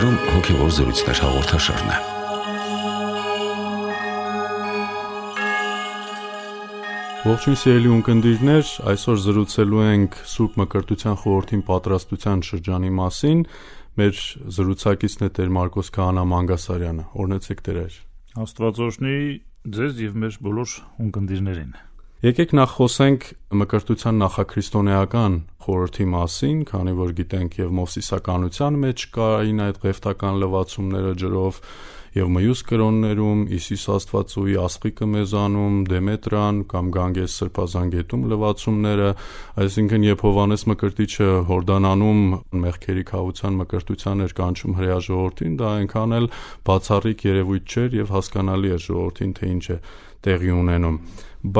Եթերում հոգևոր զրույցներ հաղորդաշարն է։ Ողջույն սիրելի ունկնդիրներ, այսօր զրուցելու ենք Սուրբ Մկրտության խորհրդին պատրաստության շրջանի մասին։ Մեր զրուցակիցն է Տեր Մարկոս Քահանա Մանգասարյանը։ Օրհնեցեք Տերեր։ Աստվածօրհնի ձեզ եւ մեր բոլոր ունկնդիրներին։ Եկեք նախ խոսենք մկրտության նախաքրիստոնեական խորհրդի մասին, քանի որ գիտենք եւ մովսիսականության մեջ կային այդ ղեֆտական լվացումները ջրով եւ մյուս կրոններում Իսիս Աստվածուի Ասխիկը մեզանում, Դեմետրան կամ Գանգես Սրբազանգետում լվացումները, այսինքն երբ Հովանես Մկրտիչը Հորդանանում մեղքերի խաղության մկրտության էր կանչում հրեա ժողովրդին, դա այնքան էլ բացառիկ երևույթ չէր եւ հասկանալի էր ժողովրդին թե ինչ է տեղի ունենում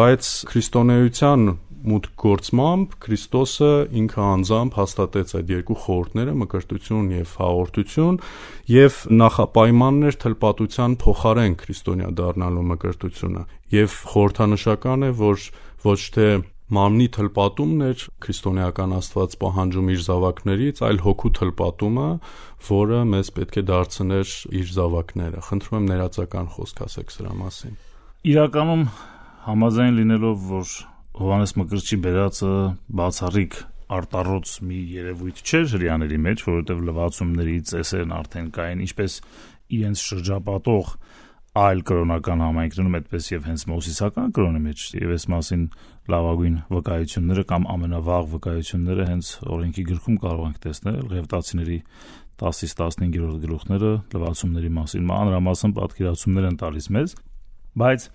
բայց քրիստոնեության մուտք գործմամբ Քրիստոսը ինքը անձամբ հաստատեց այդ երկու խորհուրդները՝ մկրտություն եւ հաղորդություն, եւ նախապայմաններ թլպատության փոխարեն քրիստոնյա դառնալու մկրտությունը։ Եվ խորհրդանշական է, որ ոչ թե մարմնի թլպատումն էր քրիստոնեական Աստված պահանջում իր զավակներից, այլ հոգու թլպատումը, որը մեզ պետք է դարձներ իր զավակները։ Խնդրում եմ ներածական խոսք ասեք սրա մասին։ Իրականում համաձայն լինելով, որ Հովանես Մկրտչի բերածը բացառիկ արտառոց մի երևույթ չէր հрьяաների մեջ, որովհետև լվացումների ծեսերն արդեն կային, ինչպես իրենց շրջապատող այլ կրոնական համայնքներում, այդպես եւ հենց մոսիսական կրոնի մեջ, եւ այս մասին լավագույն վկայությունները կամ ամենավաղ վկայությունները հենց օրենքի գրքում կարող ենք տեսնել Ղևտացիների 10-ից 15-րդ գլուխները լվացումների մասին մանրամասն պատկերացումներ են տալիս մեզ, բայց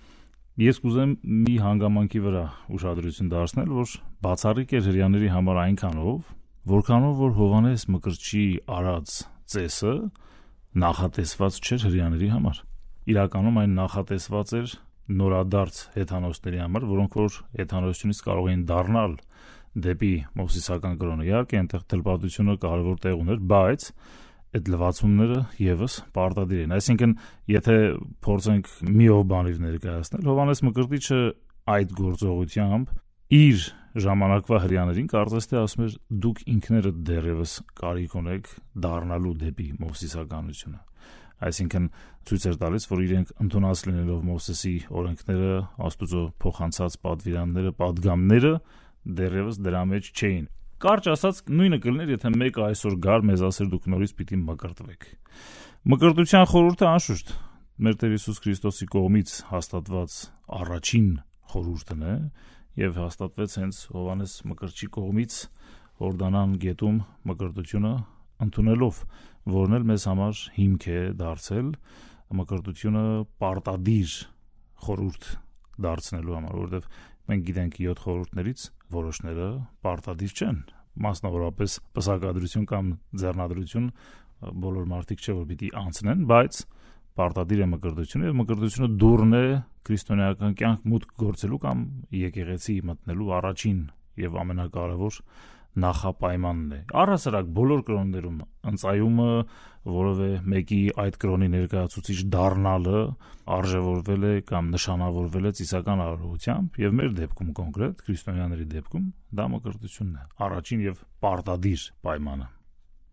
Ես կուզեմ մի հանգամանքի վրա ուշադրություն դարձնել, որ բացառիկ էր հрьяաների համար այնքանով, որքանով որ Հովանես Մկրտչի արած ծեսը նախատեսված չէր հрьяաների համար։ Իրականում այն նախատեսված էր նորադարձ հեթանոսների համար, որոնք որ հեթանոսությունից կարող էին դառնալ դեպի մովսիսական կրոնը։ Իհարկե, այնտեղ դժբախտությունը կարևոր տեղ ուներ, բայց այդ լվացումները եւս պարտադիր են։ Այսինքն, եթե փորձենք մի ով բանիվ ներկայացնել, Հովանես Մկրտիչը այդ գործողությամբ իր ժամանակվա հрьяաներին կարծես թե ասում էր դուք ինքներդ դեռևս կարիք ունեք դառնալու դեպի մովսիսականությունը։ Այսինքն ցույց էր տալիս, որ իրենք ընդունած լինելով Մովսեսի օրենքները, Աստուծո փոխանցած պատվիրանները, падգամները դեռևս դրա մեջ չէին։ Կարճ ասած, նույնը կլներ, եթե մեկը այսօր գար մեզ ասեր դուք նորից պիտի մկրտվեք։ Մկրտության խորհուրդը անշուշտ մեր Տեր Հիսուս Քրիստոսի կողմից հաստատված առաջին խորհուրդն է եւ հաստատվեց հենց Հովանես Մկրտչի կողմից Հորդանան գետում մկրտությունը ընդունելով, որն էլ մեզ համար հիմք է դարձել մկրտությունը պարտադիր խորհուրդ դարձնելու համար, որովհետև մենք գիտենք 7 խորհուրդներից որոշները պարտադիր չեն մասնավորապես պսակադրություն կամ ձեռնադրություն բոլոր մարդիկ չէ որ պիտի անցնեն բայց պարտադիր է մկրտությունը եւ մկրտությունը դուրն է քրիստոնեական կյանք մուտք գործելու կամ եկեղեցի մտնելու առաջին եւ ամենակարևոր նախապայմանն է։ Առհասարակ բոլոր կրոններում ընծայումը որովե մեկի այդ կրոնի ներկայացուցիչ դառնալը արժևորվել է կամ նշանավորվել է ցիսական արարողությամբ եւ մեր դեպքում կոնկրետ քրիստոնյաների դեպքում դա մկրտությունն է առաջին եւ պարտադիր պայմանը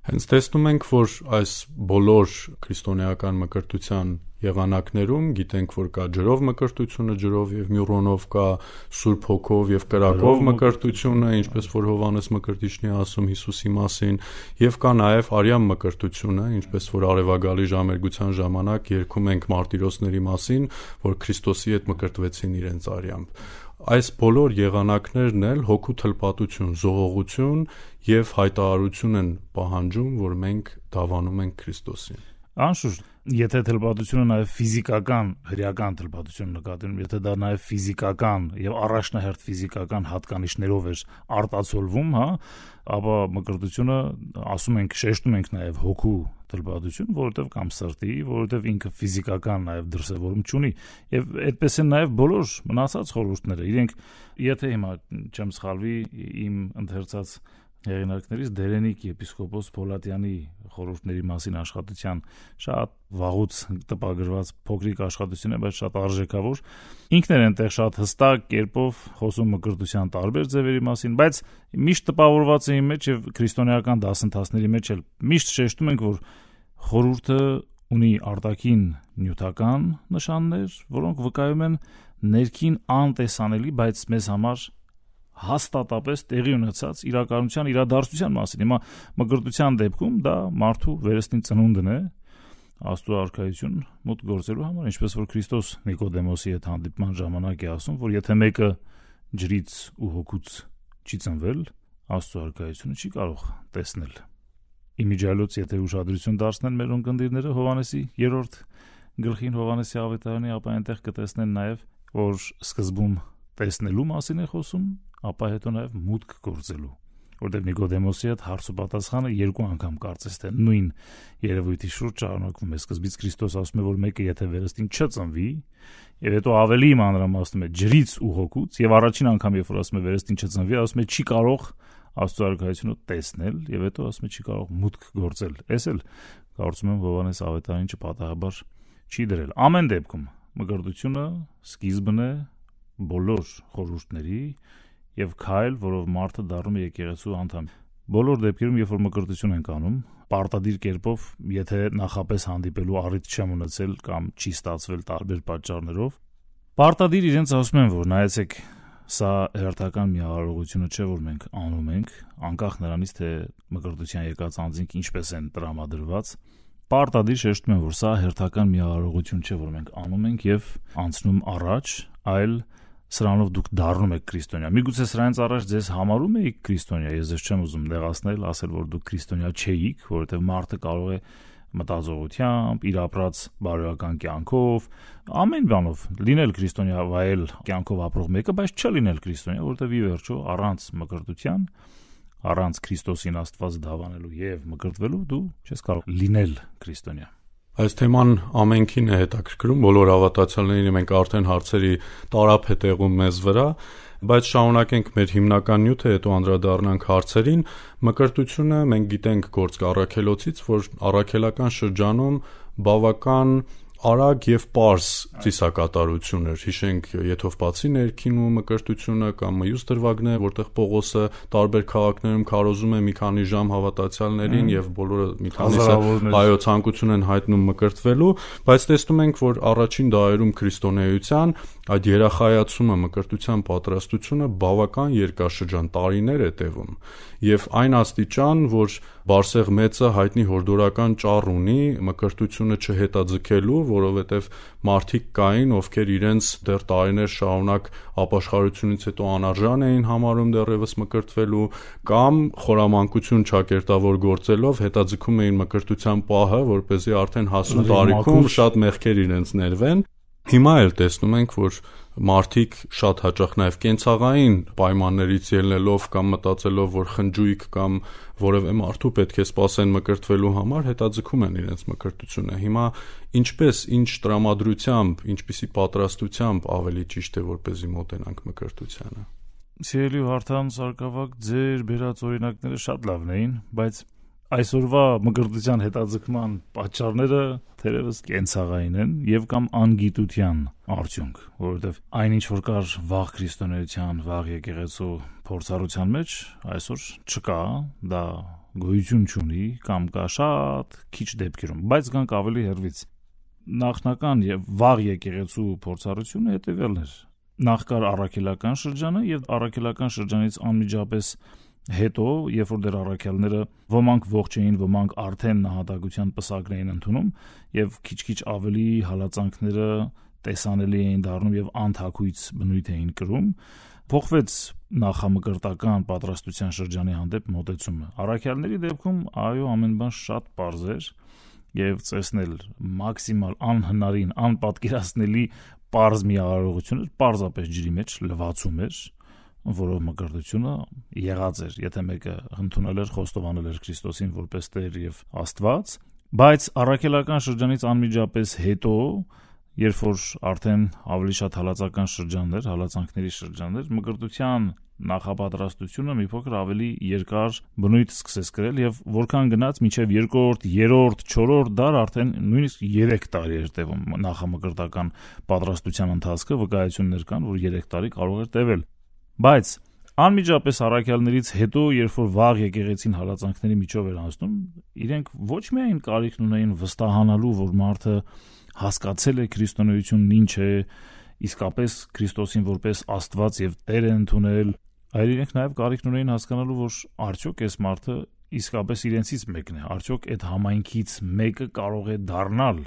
Հենց տեսնում ենք, որ այս բոլոր քրիստոնեական մկրտության եղանակներում գիտենք, որ կա ջրով մկրտությունը, ջրով եւ մյուրոնով կա Սուրբ Հոգով եւ կրակով մկրտությունը, ինչպես որ Հովանես Մկրտիչն է ասում Հիսուսի մասին, եւ կա նաեւ արյան մկրտությունը, ինչպես որ Արևագալի ժամերգության ժամանակ երգում ենք մարտիրոսների մասին, որ Քրիստոսի հետ մկրտվեցին իրենց արյամբ այս բոլոր եղանակներն էլ հոգու թլպատություն, զողողություն եւ հայտարարություն են պահանջում, որ մենք դավանում ենք Քրիստոսին։ Անշուշտ, եթե թլպատությունը նաեւ ֆիզիկական, հրեական թլպատություն նկատելում, եթե դա նաեւ ֆիզիկական եւ առաջնահերթ ֆիզիկական հատկանիշներով էր արտացոլվում, հա, ապա մկրտությունը ասում ենք, շեշտում ենք նաեւ հոգու թլպատություն, որովհետև կամ սրտի, որովհետև ինքը ֆիզիկական նաև դրսևորում ունի եւ այդպես են նաև բոլոր մնացած խորհուրդները։ Իրենք եթե հիմա չեմ սխալվի, իմ ընդհերցած հեղինակներից Դերենիկ եպիսկոպոս Պոլատյանի խորհուրդների մասին աշխատության շատ վաղուց տպագրված փոքրիկ աշխատություն է, բայց շատ արժեքավոր։ Ինքն էր այնտեղ շատ հստակ կերպով խոսում մկրտության տարբեր ձևերի մասին, բայց միշտ տպավորված էին մեջ եւ քրիստոնեական դասընթացների մեջ էլ միշտ շեշտում ենք, որ խորհուրդը ունի արտաքին նյութական նշաններ, որոնք վկայում են ներքին անտեսանելի, բայց մեզ համար հաստատապես տեղի ունեցած իրականության իրադարձության մասին։ Հիմա մգրտության դեպքում դա մարդու վերստին ծնունդն է Աստծո արքայություն մոտ գործելու համար, ինչպես որ Քրիստոս Նիկոդեմոսի հետ հանդիպման ժամանակ է ասում, որ եթե մեկը ջրից ու հոգուց չի ծնվել, Աստծո արքայությունը չի կարող տեսնել։ Իմիջալոց եթե ուշադրություն դարձնեն մեր ունկնդիրները Հովանեսի 3-րդ գլխին Հովանեսի ավետարանի, ապա այնտեղ կտեսնեն նաև, որ սկզբում տեսնելու մասին է խոսում, ապա հետո նաև մուտք գործելու որտեղ Նիկոդեմոսի հետ հարց ու պատասխանը երկու անգամ կարծես թե նույն երևույթի շուրջ ճանաչվում է սկզբից Քրիստոս ասում է որ մեկը եթե վերստին չծնվի եւ հետո ավելի մանրամասնում է ջրից ու հոգուց եւ առաջին անգամ երբ որ ասում է վերստին չծնվի ասում է չի կարող Աստծո արքայությունը տեսնել եւ հետո ասում է չի կարող մուտք գործել էս էլ կարծում եմ Հովանես Ավետարյանը չպատահաբար չի դրել ամեն դեպքում մգրդությունը սկիզբն է բոլոր խորհուրդների եւ քայլ, որով մարդը դառնում է եկեղեցու անդամ։ Բոլոր դեպքերում, երբ որ մկրտություն ենք անում, պարտադիր կերպով, եթե նախապես հանդիպելու առիթ չեմ ունեցել կամ չի ստացվել տարբեր պատճառներով, պարտադիր իրենց ասում են, որ նայեցեք, սա հերթական մի արարողությունը չէ, որ մենք անում ենք, անկախ նրանից, թե մկրտության եկած անձինք ինչպես են տրամադրված, պարտադիր շեշտում եմ, որ սա հերթական միավորություն չէ, որ մենք անում ենք եւ անցնում առաջ, այլ սրանով դուք դառնում եք քրիստոնյա։ Միգուցե սրանից առաջ ձեզ համարում էիք քրիստոնյա, ես ձեզ չեմ ուզում դեղացնել, ասել որ դուք քրիստոնյա չէիք, որովհետեւ մարդը կարող է մտածողությամբ, իր ապրած բարոյական կյանքով, ամեն բանով լինել քրիստոնյա վայել կյանքով ապրող մեկը, բայց չլինել քրիստոնյա, որովհետեւ ի վերջո առանց մկրտության առանց Քրիստոսին Աստված դավանելու եւ մկրտվելու դու չես կարող լինել քրիստոնյա։ Այս թեման ամենքին է հետաքրքրում, բոլոր հավատացյալներին մենք արդեն հարցերի տարափ է տեղում մեզ վրա, բայց շարունակենք մեր հիմնական նյութը, հետո անդրադառնանք հարցերին։ Մկրտությունը մենք գիտենք գործ առաքելոցից, որ առաքելական շրջանում բավական արագ եւ པարս ծիսակատարություն էր։ Հիշենք Եթովպացի ներքինու մկրտությունը կամ մյուս դրվագները, որտեղ Պողոսը տարբեր քաղաքներում քարոզում է մի քանի ժամ հավատացյալներին եւ բոլորը մի քանիսը այո ցանկություն են հայտնում մկրտվելու, բայց տեսնում ենք, որ առաջին դարերում քրիստոնեության այդ երախայացումը, մկրտության պատրաստությունը բավական երկարշրջան տարիներ է տևում եւ այն աստիճան, որ Բարսեղ մեծը հայտնի հորդորական ճառ ունի մկրտությունը չհետաձգելու, որովհետև մարդիկ կային, ովքեր իրենց դեռ տարիներ շարունակ ապաշխարությունից հետո անարժան էին համարում դեռևս մկրտվելու կամ խորամանկություն ճակերտավոր գործելով հետաձգում էին մկրտության պահը, որ เป զի արդեն հասուն տարիքում շատ մեղքեր իրենց ներվեն Հիմա էլ տեսնում ենք, որ մարդիկ շատ հաճախ նաև կենցաղային պայմաններից ելնելով կամ մտածելով, որ խնջույք կամ որևէ մարդու պետք է սпасեն մկրտվելու համար, հետաձգում են իրենց մկրտությունը։ Հիմա ինչպես, ինչ տրամադրությամբ, ինչպիսի պատրաստությամբ ավելի ճիշտ է որպեսզի մոտենանք մկրտությանը։ Սիրելի հարթան սարկավակ, ձեր բերած օրինակները շատ լավն էին, բայց այսօրվա մգրտության հետաձգման պատճառները թերևս կենցաղային են եւ կամ անգիտության արդյունք, որովհետեւ այն ինչ որ կար վաղ քրիստոնեության, վաղ եկեղեցու փորձառության մեջ, այսօր չկա, դա գոյություն չունի կամ կա շատ քիչ դեպքերում, բայց կան ավելի հերվից նախնական եւ վաղ եկեղեցու փորձառությունը հետեւելն էր նախ կար առաքելական շրջանը եւ առաքելական շրջանից անմիջապես հետո, երբ որ դեր առաքյալները ոմանք ողջ էին, ոմանք արդեն նահատակության պսակներ էին ընդունում եւ քիչ-քիչ ավելի հալածանքները տեսանելի էին դառնում եւ անթակույց բնույթ էին կրում, փոխվեց նախամկրտական պատրաստության շրջանի հանդեպ մոտեցումը։ Արաքյալների դեպքում այո, ամեն բան շատ པարզ էր եւ ծեսնել մաքսիմալ անհնարին, անպատկերացնելի པարզ մի արարողություն էր, պարզապես ջրի մեջ լվացում էր որով մկրտությունը եղած էր, եթե մեկը ընդունել էր խոստովանել էր Քրիստոսին որպես Տեր եւ Աստված, բայց առաքելական շրջանից անմիջապես հետո երբ որ արդեն ավելի շատ հալածական շրջաններ, հալածանքների շրջաններ, մկրտության նախապատրաստությունը մի փոքր ավելի երկար բնույթ սկսեց գրել եւ որքան գնաց միջև երկրորդ, երրորդ, չորրորդ դար արդեն նույնիսկ 3 տարի էր տևում նախամկրտական պատրաստության ընթացքը վկայություններ կան, որ 3 տարի կարող էր տևել։ Բայց անմիջապես առաքյալներից հետո, երբ որ վաղ եկեղեցին հարազանքների միջով էր անցնում, իրենք ոչ միայն կարիքն ունեին վստահանալու, որ մարդը հասկացել է քրիստոնեությունն ինչ է, իսկապես Քրիստոսին որպես Աստված եւ Տեր է ընդունել, այլ իրենք նաեւ կարիքն ունեին հասկանալու, որ արդյոք այս մարդը իսկապես իրենցից մեկն է, արդյոք այդ համայնքից մեկը կարող է դառնալ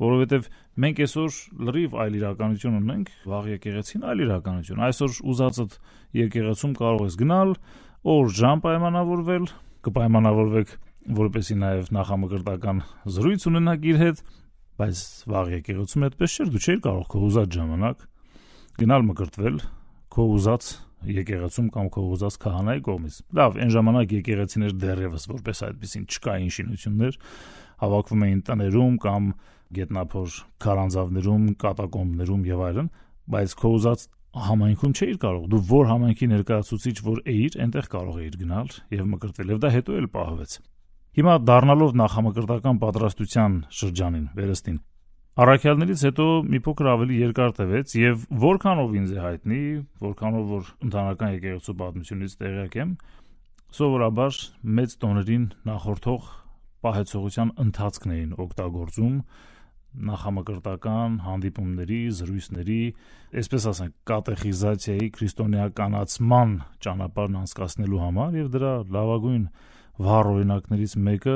որովհետև մենք այսօր լրիվ այլ իրականություն ունենք, վաղ եկեղեցին այլ իրականություն։ Այսօր ուզածդ եկեղեցում կարող ես գնալ, օր ժամ պայմանավորվել, կպայմանավորվեք որպեսի նաև նախամգրտական զրույց ունենաք իր հետ, բայց վաղ եկեղեցում այդպես չէր, դու չէր կարող քո ուզած ժամանակ գնալ մկրտվել քո ուզած եկեղեցում կամ քո ուզած քահանայի կողմից։ Լավ, այն ժամանակ եկեղեցիներ դեռևս որպես այդպեսին չկային շինություններ, հավաքվում էին տներում կամ գետնափոր քարանձավներում, կատակոմբներում եւ այլն, բայց քո ուզած համայնքում չէիր կարող։ Դու որ համայնքի ներկայացուցիչ որ էիր, այնտեղ կարող էիր գնալ եւ մկրտել, եւ դա հետո էլ պահվեց։ Հիմա դառնալով նախամկրտական պատրաստության շրջանին, վերստին, Առաքյալներից հետո մի փոքր ավելի երկար տևեց եւ որքանով ինձ է հայտնի, որքանով որ ընդհանրական եկեղեցու պատմությունից տեղյակ եմ, սովորաբար մեծ տոներին նախորդող պահեցողության ընթացքն էին օգտագործում նախամկրտական հանդիպումների, զրույցների, այսպես ասենք, կատեխիզացիայի քրիստոնեականացման ճանապարհն անցկացնելու համար եւ դրա լավագույն վառ օրինակներից մեկը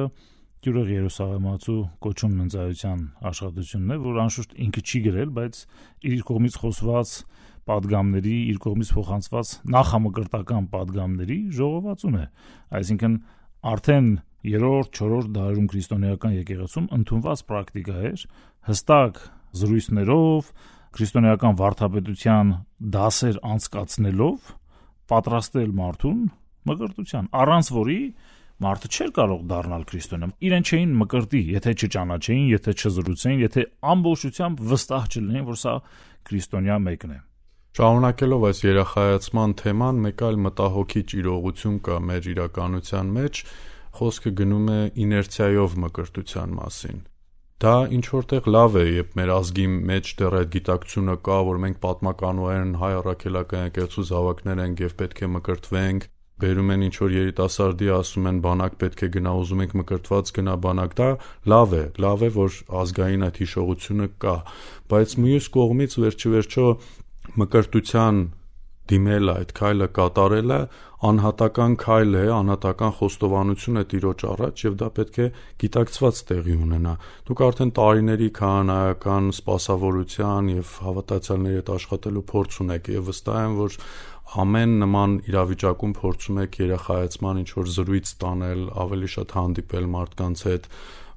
Գյուրգ Երուսաղեմացու կոչում ննծայության աշխատությունն է, որ անշուշտ ինքը չի գրել, բայց իր կողմից խոսված падգամների, իր կողմից փոխանցված նախամկրտական падգամների ժողովածուն է։ Այսինքն արդեն 3-րդ, 4-րդ դարերում քրիստոնեական եկեղեցում ընդունված պրակտիկա էր հստակ զրույցներով քրիստոնեական վարդապետության դասեր անցկացնելով պատրաստել մարդուն մկրտության առանց որի մարդը չէր կարող դառնալ քրիստոնյա։ Իրեն չէին մկրտի, եթե չճանաչեին, եթե չզրուցեին, եթե ամբողջությամբ վստահ չլինեին, որ սա քրիստոնյա մեկն է։ Շարունակելով այս երախայացման թեման, մեկ այլ մտահոգիչ իրողություն կա մեր իրականության մեջ, մեջ խոսքը գնում է իներցիայով մկրտության մասին։ Դա ինչ որտեղ լավ է, երբ մեր ազգի մեջ դեռ այդ գիտակցությունը կա, որ մենք պատմականորեն հայ առաքելական կերծու զավակներ ենք եւ պետք է մկրտվենք, բերում են ինչ որ երիտասարդի ասում են բանակ պետք է գնա ուզում ենք մկրտված գնա բանակ դա լավ է լավ է որ ազգային այդ հիշողությունը կա բայց մյուս կողմից վերջիվերջո մկրտության դիմելը, այդ քայլը կատարելը անհատական քայլ է, անհատական խոստովանություն է Տիրոջ առաջ եւ դա պետք է գիտակցված տեղի ունենա։ Դուք արդեն տարիների քահանայական սպասավորության եւ հավատացյալների հետ աշխատելու փորձ ունեք եւ վստահ եմ, որ ամեն նման իրավիճակում փորձում եք երախայացման ինչ որ զրույց տանել, ավելի շատ հանդիպել մարդկանց հետ,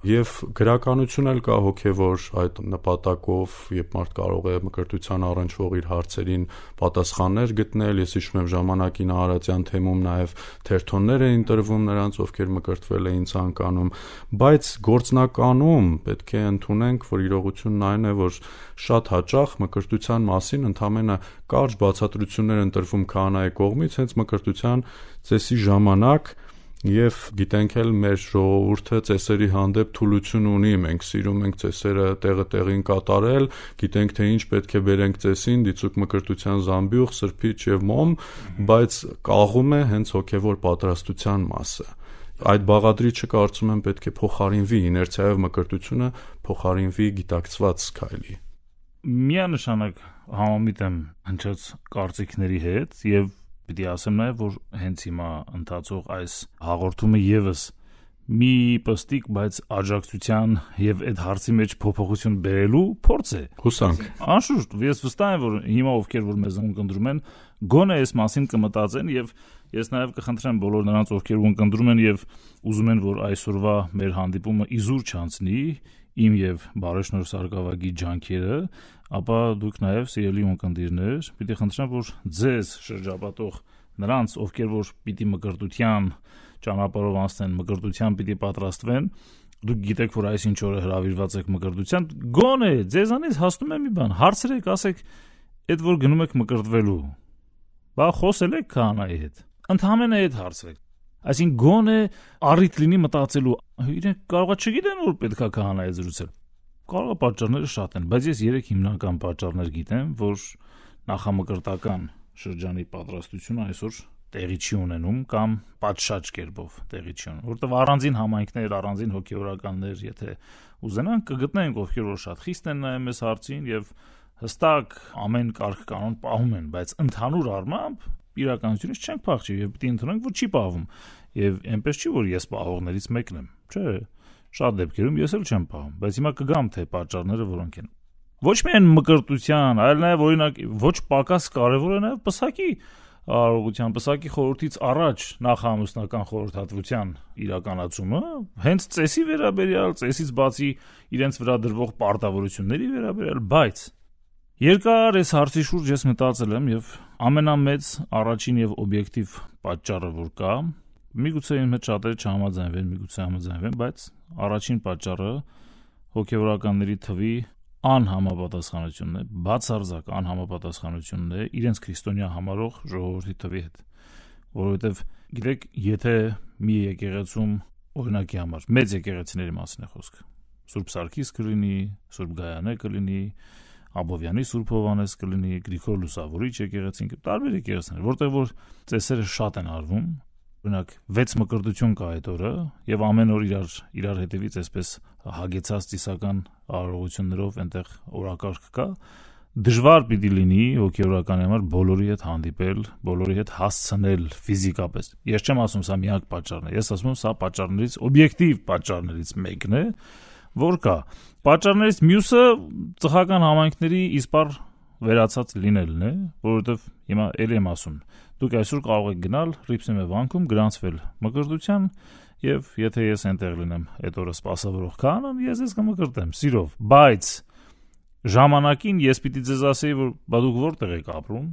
եւ գրականություն էլ կա հոգեվոր այդ նպատակով, երբ մարդ կարող է մկրտության առնչվող իր հարցերին պատասխաններ գտնել։ Ես հիշում եմ ժամանակին Արարատյան թեմում նաեւ թերթոններ էին տրվում նրանց, ովքեր մկրտվել էին ցանկանում, բայց գործնականում պետք է ընդունենք, որ իրողությունն այն է, որ շատ հաճախ մկրտության մասին ընդամենը կարճ բացատրություններ են տրվում քահանայի կողմից հենց մկրտության ծեսի ժամանակ Եվ գիտենք էլ մեր ժողովուրդը ծեսերի հանդեպ թուլություն ունի, մենք սիրում ենք ծեսերը տեղը տեղին կատարել, գիտենք թե ինչ պետք է բերենք ծեսին՝ դիցուկ մկրտության զամբյուղ, սրբիչ եւ մոմ, բայց կաղում է հենց հոգեվոր պատրաստության մասը։ Այդ բաղադրիչը կարծում եմ պետք է փոխարինվի իներցիայով մկրտությունը փոխարինվի գիտակցված քայլի։ Միանշանակ համամիտ եմ հնչած կարծիքների հետ եւ Պիտի ասեմ նաև, որ հենց հիմա ընթացող այս հաղորդումը եւս մի պստիկ, բայց աջակցության եւ այդ հարցի մեջ փոփոխություն բերելու փորձ է։ Հուսանք։ Անշուշտ, ես վստահ եմ, որ հիմա ովքեր որ մեզ ընկնդրում են, գոնե այս մասին կմտածեն եւ ես նաեւ կխնդրեմ բոլոր նրանց, ովքեր որ ընկնդրում են եւ ուզում են, որ այսօրվա մեր հանդիպումը իզուր չանցնի իմ եւ Բարեշնոր Սարգսակի ջանքերը, ապա դուք նաև սիրելի ունկնդիրներ, պիտի խնդրեմ, որ ձեզ շրջապատող նրանց, ովքեր որ պիտի մկրտության ճանապարհով անցնեն, մկրտության պիտի պատրաստվեն, դուք գիտեք, որ այս ինչ օրը հravirված եք մկրտության, գոնե ձեզանից հասնում է մի բան, հարցրեք, ասեք, այդ որ գնում եք մկրտվելու, բա խոսել եք քանայի հետ։ Ընդհանրապես այդ հարցրեք։ Այսինքն գոնե առիթ լինի մտածելու։ Իրենք կարողա չգիտեն որ պետքա քահանայի զրուցել։ Կարող է պատճառները շատ են, բայց ես երեք հիմնական պատճառներ գիտեմ, որ նախամկրտական շրջանի պատրաստությունը այսօր տեղի չի ունենում կամ պատշաճ կերպով տեղի չի ունենում, որտեղ առանձին համայնքներ, առանձին հոգեորականներ, եթե ուզենան, կգտնեն ովքեր որ շատ խիստ են նայում այս հարցին եւ հստակ ամեն կարգ կանոն պահում են, բայց ընդհանուր առմամբ իրականությունից չենք փախչի եւ պիտի ընդունենք, որ չի պահվում։ Եվ այնպես չի, որ ես պահողներից մեկն եմ։ Չէ, Շատ դեպքերում ես էլ չեմ պահում, բայց հիմա կգամ թե պատճառները որոնք են։ Ոչ միայն մկրտության, այլ նաև օրինակ ոչ պակաս կարևոր է նաև պսակի արողության պսակի խորհրդից առաջ նախամուսնական խորհրդատվության իրականացումը հենց ծեսի վերաբերյալ, ծեսից բացի իրենց վրա դրվող պարտավորությունների վերաբերյալ, բայց երկար այս հարցի շուրջ ես մտածել եմ եւ ամենամեծ առաջին եւ օբյեկտիվ պատճառը որ կա, միգուցե իմ հետ շատերը չհամաձայնվեն, միգուցե համաձայնվեն, բայց առաջին պատճառը հոգևորականների թվի անհամապատասխանությունն է, բացարձակ անհամապատասխանությունն է իրենց քրիստոնյա համարող ժողովրդի թվի հետ, որովհետև գիտեք, եթե մի եկեղեցում օրինակի համար մեծ եկեղեցիների մասին է խոսքը, Սուրբ Սարգիս կլինի, Սուրբ Գայանե կլինի, Աբովյանի Սուրբ Հովանես կլինի, Գրիգոր Լուսավորիչ եկեղեցին, տարբեր եկեղեցիներ, որտեղ որ ծեսերը շատ են արվում, Օրինակ 6 մկրտություն կա այդ օրը եւ ամեն օր իրար իրար հետևից այսպես հագեցած ծիսական արարողություններով այնտեղ օրակարգ կա դժվար պիտի լինի հոգեորական համար բոլորի հետ հանդիպել, բոլորի հետ հասցնել ֆիզիկապես։ Ես չեմ ասում սա միակ պատճառն է, ես ասում եմ սա պատճառներից օբյեկտիվ պատճառներից մեկն է, որ կա։ Պատճառներից մյուսը ծխական համայնքների իսպար վերացած լինելն է, որովհետև հիմա ելի եմ ասում, Դուք այսօր կարող եք գնալ Ripsem-ի վանքում գրանցվել մկրտության եւ եթե ես այնտեղ լինեմ, այդ օրը սпасավորող կանամ, ես ես կմկրտեմ սիրով, բայց ժամանակին ես պիտի ձեզ ասեի, որ բա դուք որտեղ եք ապրում։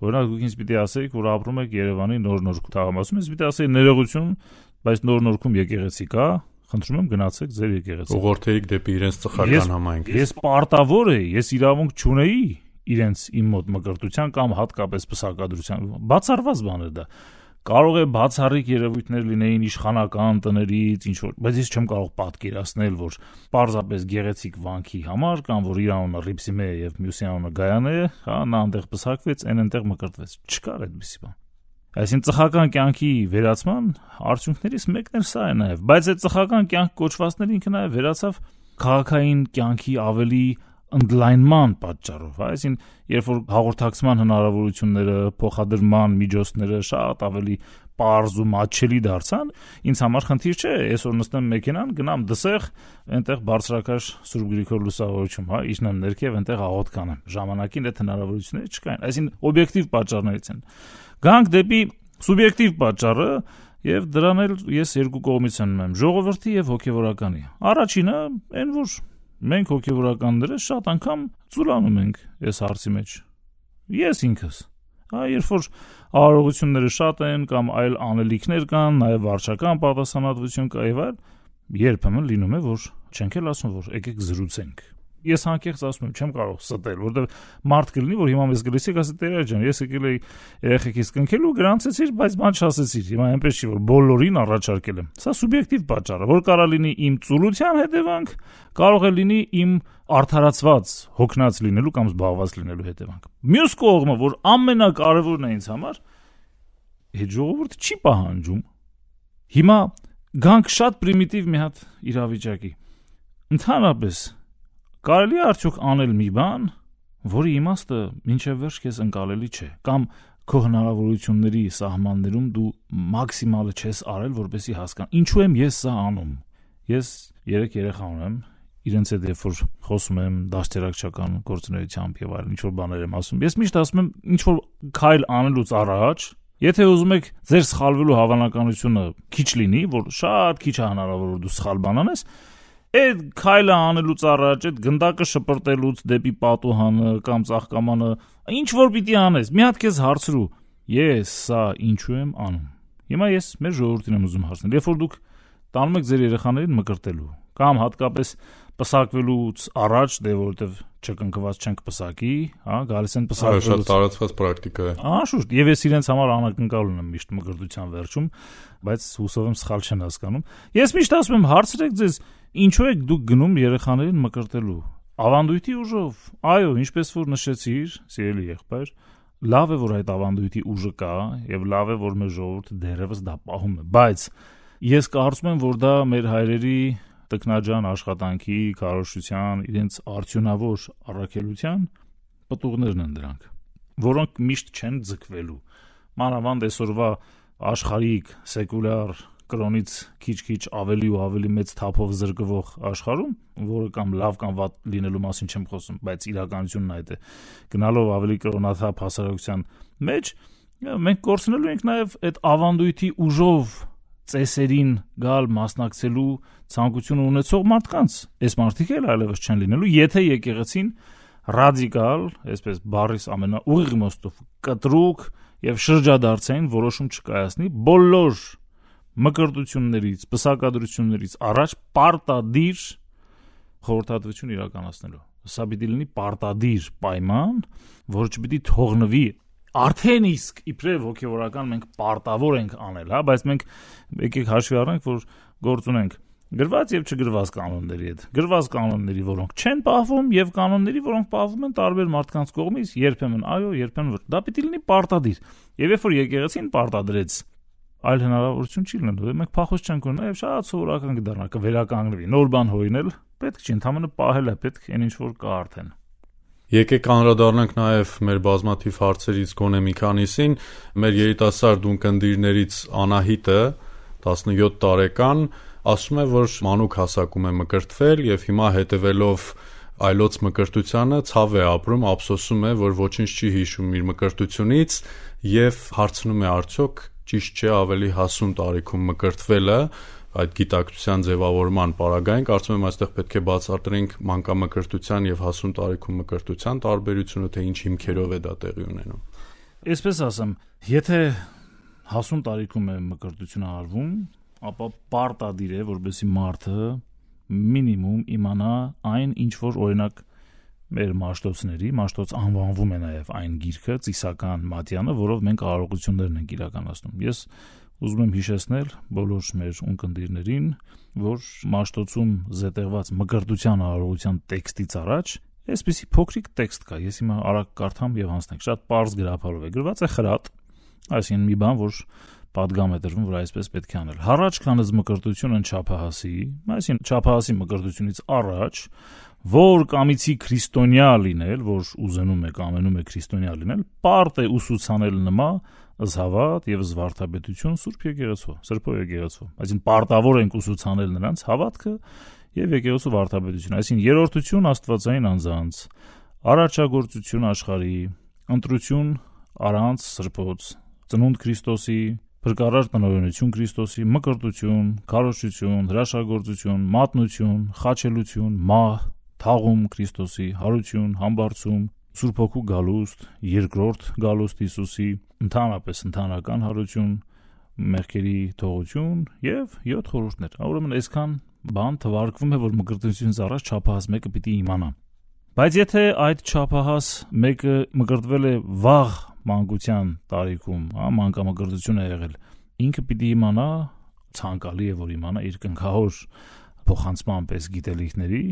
Օրինակ դուք ինձ պիտի ասեիք, որ ապրում եք Երևանի նոր-նոր թաղամասում, ես պիտի ասեի ներողություն, բայց նոր-նորքում եկեղեցի կա, խնդրում եմ գնացեք ձեր եկեղեցի։ Ուղղորդեիք դեպի իրենց ծխական համայնքը։ Ես պարտավոր էի, ես իրավունք չունեի իրենց իմ մոտ մկրտության կամ հատկապես պսակադրության բացառված բան է դա կարող է բացառիկ երևույթներ լինեին իշխանական տներից ինչ որ բայց ես չեմ կարող պատկերացնել որ պարզապես գեղեցիկ վանքի համար կամ որ իր անունը ռիպսիմե եւ մյուսի անունը գայանե հա նա այնտեղ պսակվեց այն այնտեղ մկրտվեց չկար այդպիսի բան այսինքն ծխական կյանքի վերացման արդյունքներից մեկն էլ սա է նաեւ բայց այդ ծխական կյանք կոչվածներ ինքը նաեւ վերացավ քաղաքային կյանքի ավելի ընդլայնման պատճառով, այսին երբ որ հաղորդակցման հնարավորությունները, փոխադրման միջոցները շատ ավելի պարզ ու մաչելի դարձան, ինձ համար խնդիր չէ, այսօր նստեմ մեքենան, գնամ դսեղ, այնտեղ բարձրակաշ Սուրբ Գրիգոր լուսավորություն, հա, իջնեմ ներքև, այնտեղ աղոտ կանեմ։ Ժամանակին այդ հնարավորությունները չկային, այսին օբյեկտիվ պատճառներից են։ Գանք դեպի սուբյեկտիվ պատճառը, Եվ դրան էլ ես երկու կողմից ընում եմ՝ ժողովրդի եւ հոգեվորականի։ Առաջինը այն որ Մենք հոգևորականները շատ անգամ ծուրանում ենք այս հարցի մեջ։ Ես ինքս։ Հա, երբ որ արարողությունները շատ են կամ այլ անելիքներ կան, նաև վարչական պատասխանատվություն կա եւ այլ, երբեմն լինում է, որ չենք էլ ասում, որ եկեք զրուցենք ես հանկեղծ ասում եմ, չեմ կարող ստել, որովհետև մարդ կլինի, որ հիմա մեզ գլիսի, ասի տերա ջան, ես եկել էի երեխեքից կնքելու, գրանցեցիր, բայց բան չասեցիր։ Հիմա այնպես չի, որ բոլորին առաջարկել եմ։ Սա սուբյեկտիվ պատճառ է, որ կարա լինի իմ ծուլության հետևանք, կարող է լինի իմ արդարացված, հոգնած լինելու կամ զբաղված լինելու հետևանք։ Մյուս կողմը, որ ամենակարևորն է ինձ համար, այդ ժողովուրդը չի պահանջում։ Հիմա գանք շատ պրիմիտիվ մի հատ իրավիճակի։ Ընդհանրապես Կարելի է արդյոք անել մի բան, որի իմաստը մինչև վերջ քեզ ընկալելի չէ, կամ քո հնարավորությունների սահմաններում դու մաքսիմալը չես արել, որպեսզի հասկան։ Ինչու եմ ես սա անում։ Ես 3 երեխա ունեմ, իրենց հետ երբ որ խոսում եմ դաստիարակչական գործունեությամբ եւ այլն ինչ որ բաներ եմ ասում։ Ես միշտ ասում եմ ինչ որ քայլ անելուց առաջ Եթե ուզում եք ձեր սխալվելու հավանականությունը քիչ լինի, որ շատ քիչ է հնարավոր որ դու սխալ բան անես, Այդ քայլը անելուց առաջ, այդ գնդակը շպրտելուց դեպի պատուհանը կամ ցաղկամանը ինչ որ պիտի անես, մի հատ քեզ հարցրու. ես սա ինչու եմ անում։ Հիմա ես մեր ժողովրդին եմ ուզում հարցնել, երբ որ դուք տանում եք ձեր երեխաներին մկրտելու կամ հատկապես պսակվելուց առաջ, դե որովհետև չկնկված չենք պսակի, հա, գալիս են պսակվելուց։ Այո, շատ տարածված պրակտիկա է։ Անշուշտ, եւ ես իրենց համար անակնկալ ունեմ միշտ մկրտության վերջում, բայց հուսով եմ սխալ չեն հասկանում։ Ես միշտ ասում եմ, հարցրեք ձեզ, Ինչու եք դուք գնում երեխաներին մկրտելու։ Ավանդույթի ուժով։ Այո, ինչպես որ նշեցիր, սիրելի եղբայր, լավ է որ այդ ավանդույթի ուժը կա եւ լավ է որ մեր ժողովուրդը դերևս դա պահում է, բայց ես կարծում եմ, որ դա մեր հայրերի տկնաճան աշխատանքի, քարոշության, իրենց արդյունավոր առաքելության պատուղներն են դրանք, որոնք միշտ չեն ձգվելու։ Մանավանդ այսօրվա աշխարհիկ սեկուլյար կրոնից քիչ-քիչ ավելի ու ավելի մեծ թափով զրկվող աշխարհում, որը կամ լավ կամ վատ լինելու մասին չեմ խոսում, բայց իրականությունն այդ է։ Գնալով ավելի կրոնաթափ հասարակության մեջ մենք կորցնելու ենք նաև այդ ավանդույթի ուժով ծեսերին գալ մասնակցելու ցանկությունը ունեցող մարդկանց։ Այս մարդիկ էլ այլևս չեն լինելու, եթե եկեղեցին ռադիկալ, այսպես բարիս ամենաուղիղ մոստով կտրուկ եւ շրջադարձային որոշում չկայացնի բոլոր մկրտություններից, պսակադրություններից առաջ պարտադիր խորհրդատվություն իրականացնելու։ Սա պիտի լինի պարտադիր պայման, որը չպիտի թողնվի արդեն իսկ իբրև հոգեորական մենք պարտավոր ենք անել, հա, բայց մենք եկեք հաշվի առնենք, որ գործ ունենք գրված եւ չգրված կանոնների հետ։ Գրված կանոնների, որոնք չեն պահվում եւ կանոնների, որոնք պահվում են տարբեր մարդկանց կողմից, երբեմն այո, երբեմն ոչ։ Դա պիտի լինի պարտադիր։ Եվ երբ որ եկեղեցին պարտադրեց այլ հնարավորություն չի լինելու։ Մենք փախոս չենք ունենա եւ շատ սովորական կդառնա կվերականգնվի։ Նոր բան հորինել պետք չի, ընդհանրապես պահել է պետք այն ինչ որ կա արդեն։ Եկեք անդրադառնանք նաև մեր բազմաթիվ հարցերից գոնե մի քանիսին։ Մեր երիտասարդ ունկնդիրներից Անահիտը 17 տարեկան ասում է, որ մանուկ հասակում է մկրտվել եւ հիմա հետևելով այլոց մկրտությանը ցավ է ապրում, ափսոսում է, որ ոչինչ չի հիշում իր մկրտությունից եւ հարցնում է արդյոք ճիշտ չէ ավելի հասուն տարիքում մկրտվելը այդ գիտակցության ձևավորման պարագային կարծում եմ այստեղ պետք է բացատրենք մանկամկրտության եւ հասուն տարիքում մկրտության տարբերությունը թե ինչ հիմքերով է դա տեղի ունենում։ Այսպես ասեմ, եթե հասուն տարիքում է մկրտությունը արվում, ապա պարտադիր է, որբեսի մարդը մինիմում իմանա այն ինչ որ օրինակ մեր մաշտոցների, մաշտոց անվանվում է նաև այն գիրքը, ծիսական մատյանը, որով մենք արարողություններն ենք իրականացնում։ Ես ուզում եմ հիշեցնել բոլոր մեր ունկնդիրներին, որ մաշտոցում զետեղված մկրտության արարողության տեքստից առաջ այսպիսի փոքրիկ տեքստ կա։ Ես հիմա արագ կարդամ եւ հանձնեմ։ Շատ པարզ գրափարով է գրված է խրատ, այսինքն մի բան, որ падգամ է դրվում, որ այսպես պետք է անել։ Հառաջ քանս մկրտությունը չափահասի, այսինքն չափահասի մկրտությունից առաջ որ կամիցի քրիստոնյա լինել, որ ուզենում եք, ամենում եք քրիստոնյա լինել, պարտ է ուսուցանել նմա զհավատ եւ զվարթապետություն Սուրբ Եկեղեցու, Սրբո Եկեղեցու։ Այսինքն պարտավոր ենք ուսուցանել նրանց հավատքը եւ եկեղեցու վարդապետություն, այսինքն երրորդություն աստվածային անձանց, առաջագործություն աշխարհի, ընտրություն առանց սրբոց, ծնունդ Քրիստոսի Փրկարար տնօրինություն Քրիստոսի, մկրտություն, քարոշություն, հրաշագործություն, մատնություն, խաչելություն, մահ, թաղում Քրիստոսի, հարություն, համբարձում, Սուրբ ոգու գալուստ, երկրորդ գալուստ Հիսուսի, ընդհանրապես ընդհանրական հարություն, մեղքերի թողություն եւ 7 խորհուրդներ։ Ուրեմն այսքան բան թվարկվում է, որ մկրտությունից առաջ չափահաս մեկը պիտի իմանա։ Բայց եթե այդ չափահաս մեկը մկրտվել է վաղ մանկության տարիքում, հա, մանկամգրտություն է եղել, ինքը պիտի իմանա, ցանկալի է որ իմանա իր կնքահոր փոխանցման պես գիտելիքների,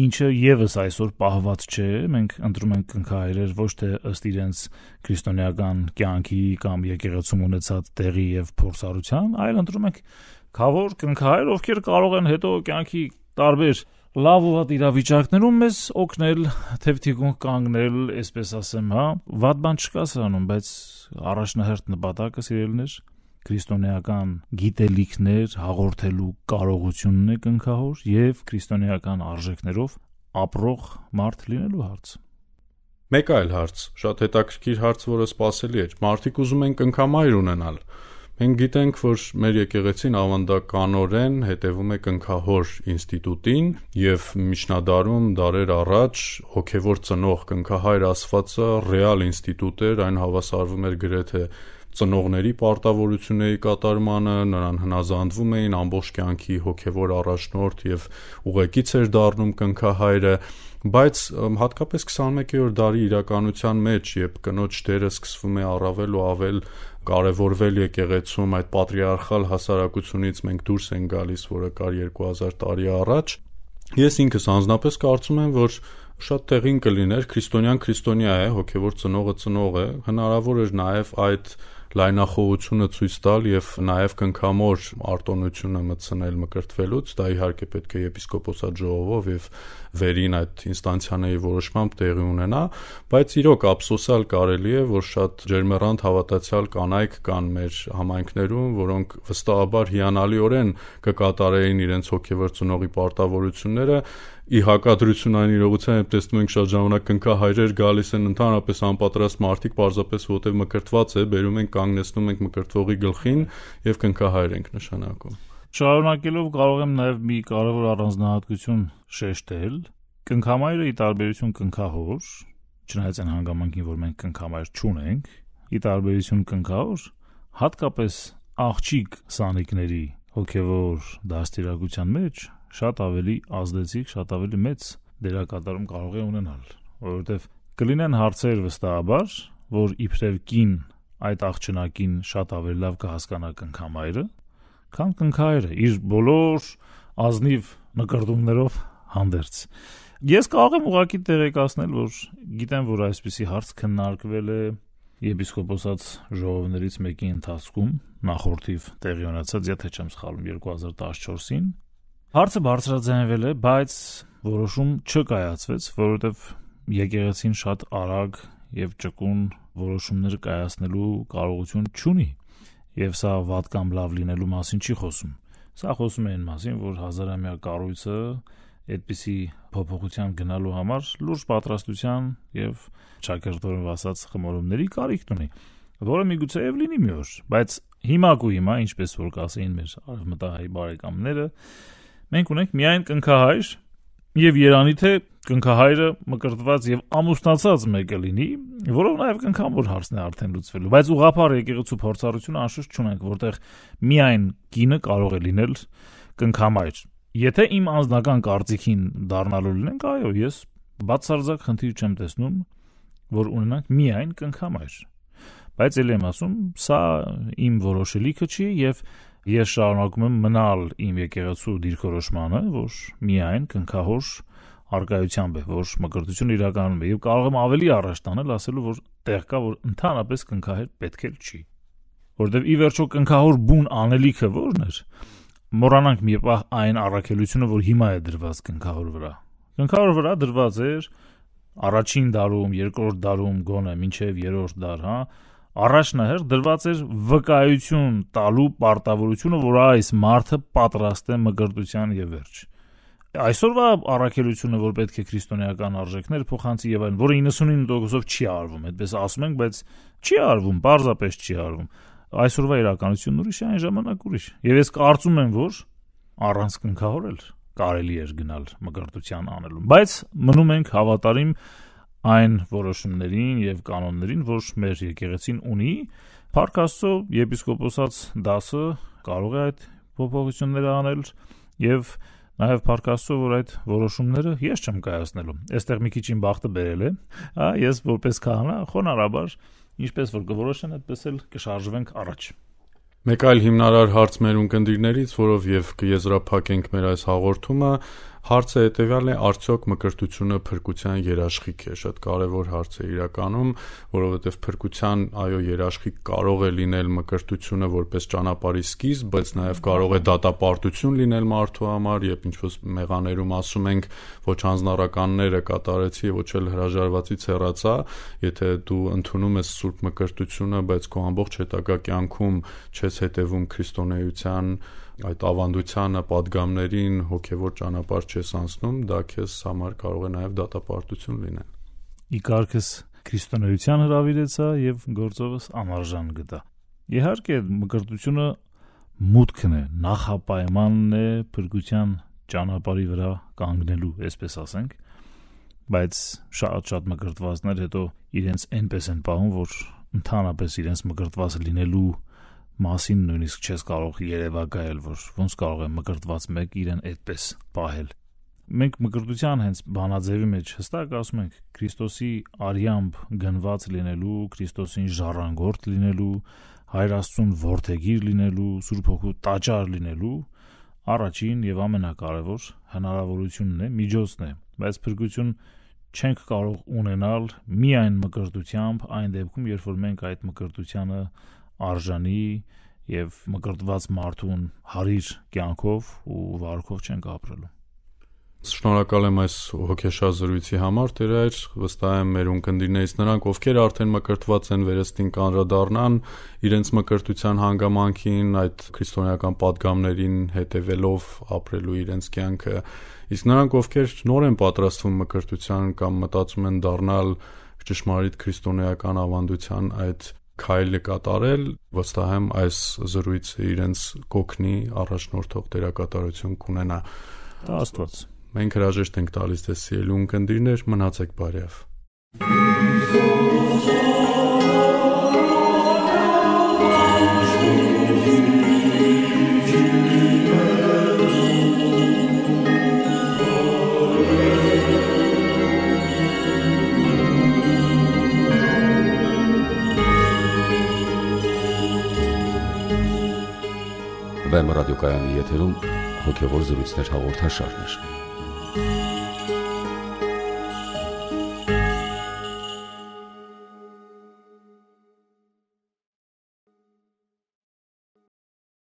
ինչը եւս այսօր պահված չէ, մենք ընտրում ենք կնքահայրեր ոչ թե ըստ իրենց քրիստոնեական կյանքի կամ եկեղեցում ունեցած տեղի եւ փորձառության, այլ ընտրում ենք Խավոր կնքահայր, ովքեր կարող են հետո կյանքի տարբեր լավ ու վատ իրավիճակներում մեզ օգնել, թեվթիկուն կանգնել, այսպես ասեմ, հա։ Վատ բան չկա սրանում, բայց առաջնահերթ նպատակը սիրելներ քրիստոնեական գիտելիքներ հաղորդելու կարողությունն է կնքահոր եւ քրիստոնեական արժեքներով ապրող մարդ լինելու հարց։ Մեկ այլ հարց, շատ հետաքրքիր հարց, որը սпасելի էր։ Մարդիկ ուզում են կնքամայր ունենալ, Մենք գիտենք, որ մեր եկեղեցին ավանդականորեն հետևում է կնքահոր ինստիտուտին եւ միջնադարում դարեր առաջ հոգեվոր ծնող կնքահայր ասվածը ռեալ ինստիտուտ էր, այն հավասարվում էր գրեթե ծնողների պարտավորությունների կատարմանը, նրան հնազանդվում էին ամբողջ կյանքի հոգեվոր առաջնորդ եւ ուղեկից էր դառնում կնքահայրը, բայց հատկապես 21-րդ դարի իրականության մեջ, երբ կնոջ դերը սկսվում է առավել ու ավել, ավել կարևորվել եկեղեցում այդ պատրիարխալ հասարակությունից մենք դուրս ենք գալիս, որը կար 2000 տարի առաջ։ Ես ինքս անznապես կարծում եմ, որ շատ տեղին կլիներ քրիստոնյան քրիստոնյա է, հոգևոր ծնողը ծնող է, հնարավոր էր նաև այդ լայնախոհությունը ցույց տալ եւ նաեւ կնքամոր արտոնությունը մտցնել մկրտվելուց, դա իհարկե պետք է եպիսկոպոսատ ժողովով եւ վերին այդ ինստանցիաների որոշմամբ տեղի ունենա, բայց իրոք ափսոսալ կարելի է, որ շատ ջերմեռանդ հավատացյալ կանայք կան մեր համայնքներում, որոնք վստահաբար հիանալիորեն կկատարեին իրենց հոգեվոր ծնողի պարտավորությունները ի հակադրություն այն իրողության, երբ տեսնում ենք շատ ժամանակ կնքա հայրեր գալիս են ընդհանրապես անպատրաստ մարդիկ, parzapes որտեվ մկրտված է, բերում են կանգնեցնում ենք մկրտվողի գլխին եւ կնքա հայր ենք նշանակում։ Շարունակելով կարող եմ նաեւ մի կարևոր առանձնահատկություն շեշտել։ Կնքամայրը ի տարբերություն կնքահոր, չնայած այն հանգամանքին, որ մենք կնքամայր չունենք, ի տարբերություն կնքահոր, հատկապես աղջիկ սանիկների հոգևոր դաստիարակության մեջ շատ ավելի ազդեցիկ, շատ ավելի մեծ դերակատարում կարող է ունենալ, որովհետև կլինեն հարցեր վստահաբար, որ իբրև կին այդ աղջնակին շատ ավելի լավ կհասկանա կնքամայրը, քան կնքայրը իր բոլոր ազնիվ նկարտումներով հանդերձ։ Ես կարող եմ ուղակի տեղեկացնել, որ գիտեմ, որ այսպիսի հարց քննարկվել է եպիսկոպոսած ժողովներից մեկի ընթացքում նախորդիվ տեղի ունեցած, եթե չեմ սխալվում, 2014-ին Հարցը բարձրաձայնվել է, բայց որոշում չկայացվեց, որովհետև եկեղեցին շատ արագ եւ ճկուն որոշումներ կայացնելու կարողություն չունի եւ սա վատ կամ լավ լինելու մասին չի խոսում։ Սա խոսում է այն մասին, որ հազարամյա կառույցը այդպիսի փոփոխության գնալու համար լուրջ պատրաստության եւ ճակերտորով ասած խմորումների կարիք ունի, որը միգուցե եւ լինի մի օր, բայց հիմա կու հիմա ինչպես որ կասեին մեր արևմտահայ բարեկամները, Մենք ունենք միայն կնքահայր եւ Երանի թե կնքահայրը մկրտված եւ ամուսնացած մեկը լինի, որով նաեւ կնքամոր հարցն է արդեն լուծվելու, բայց ուղղափառ եկեղեցու փորձառությունը անշուշտ չունենք, որտեղ միայն կինը կարող է լինել կնքամայր։ Եթե իմ անձնական կարծիքին դառնալու լինենք, այո, ես բացարձակ խնդիր չեմ տեսնում, որ ունենանք միայն կնքամայր։ Բայց ելեմ ասում, սա իմ որոշելիքը չի եւ ես շարունակում եմ մնալ իմ եկեղեցու դիրքորոշմանը, որ միայն քնքահոր արկայությամբ է, որ մկրտությունը իրականում է եւ կարող եմ ավելի առաջ տանել ասելու, որ տեղ կա, որ ընդհանրապես քնքահեր պետք էլ չի։ Որտեւ ի վերջո քնքահոր բուն անելիքը ո՞րն էր։ Մորանանք մի պահ այն առաքելությունը, որ հիմա է դրված քնքահոր վրա։ Քնքահոր վրա դրված էր առաջին դարում, երկրորդ դարում, գոնե մինչև երրորդ դար, հա, առաջնահերթ դրված էր վկայություն տալու պարտավորությունը, որ այս մարդը պատրաստ է մգրտության եւ վերջ։ Այսօրվա առաքելությունը, որ պետք է քրիստոնեական արժեքներ փոխանցի եւ այլն, որը 99%-ով չի արվում, այդպես ասում ենք, բայց չի արվում, պարզապես չի արվում։ Այսօրվա իրականությունն ուրիշ է, այն ժամանակ ուրիշ։ Եվ ես կարծում եմ, որ առանց կնքահորել կարելի էր գնալ մգրտության անելու։ Բայց մնում ենք հավատարիմ այն որոշումներին եւ կանոններին, որ մեր եկեղեցին ունի, Փառք Աստծո եպիսկոպոսած դասը կարող է այդ փոփոխությունները անել եւ նաև Փառք Աստծո, որ այդ որոշումները ես չեմ կայացնելու։ Այստեղ մի քիչ իմ բախտը բերել է, հա, ես որպես քահանա խոնարհաբար ինչպես որ գորոշեն, այդպես էլ կշարժվենք առաջ։ Մեկ այլ հիմնարար հարց մեր ունկնդիրներից, որով եւ կեզրափակենք մեր այս հաղորդումը, Հարցը հետեւյալն է, արդյոք մկրտությունը փրկության երաշխիք է, շատ կարևոր հարց է իրականում, որովհետեւ փրկության, այո, երաշխիք կարող է լինել մկրտությունը որպես ճանապարհի սկիզբ, բայց նաեւ կարող է դատապարտություն լինել մարդու համար, երբ ինչ որ մեղաներում ասում ենք, ոչ հանձնարարականները կատարեցի, ոչ էլ հրաժարվածից հեռացա, եթե դու ընդունում ես Սուրբ մկրտությունը, բայց քո ամբողջ հետագա կյանքում չես հետևում քրիստոնեության այդ ավանդությանը, падգամներին հոգևոր ճանապարհ չես անցնում, դա քեզ համար կարող է նաև դատապարտություն լինել։ Իգարկես քրիստոնեության հravirեցա եւ գործովս անարժան գտա։ Իհարկե, մկրտությունը մուտքն է, նախապայմանն է փրկության ճանապարհի վրա կանգնելու, այսպես ասենք, բայց շատ-շատ մկրտվածներ հետո իրենց այնպես են պահում, որ ընդհանրապես իրենց մկրտված լինելու մասին նույնիսկ չես կարող երևակայել, որ ոնց կարող է մկրտված մեկ իրեն այդպես պահել։ Մենք մկրտության հենց բանաձևի մեջ հստակ ասում ենք Քրիստոսի արյամբ գնված լինելու, Քրիստոսին ժառանգորդ լինելու, Հայր Աստծուն որդեգիր լինելու, Սուրբ Հոգու տաճար լինելու առաջին եւ ամենակարևոր հնարավորությունն է, միջոցն է, բայց փրկություն չենք կարող ունենալ միայն մկրտությամբ այն դեպքում, երբ որ մենք այդ մկրտությանը արժանի եւ մկրտված մարդուն հարիր կյանքով ու վարքով չենք ապրելու։ Շնորհակալ եմ այս հոգեշազրույցի համար, Տերայր, վստահ եմ մեր ունկնդիրներից նրանք, ովքեր արդեն մկրտված են վերստին կանրադառնան իրենց մկրտության հանգամանքին, այդ քրիստոնեական падգամներին հետևելով ապրելու իրենց կյանքը։ Իսկ նրանք, ովքեր նոր են պատրաստվում մկրտության կամ մտածում են դառնալ ճշմարիտ քրիստոնեական ավանդության այդ քայլը կատարել, վստահ եմ այս զրույցը իրենց կոգնի առաջնորդող դերակատարություն կունենա։ Դա Աստված։ Մենք հրաժեշտ ենք տալիս ձեզ սիրելուն կնդիրներ, մնացեք բարիավ։ Thank you. Վեմ ռադիոկայանի եթերում հոգևոր զրույցներ հաղորդաշարն է։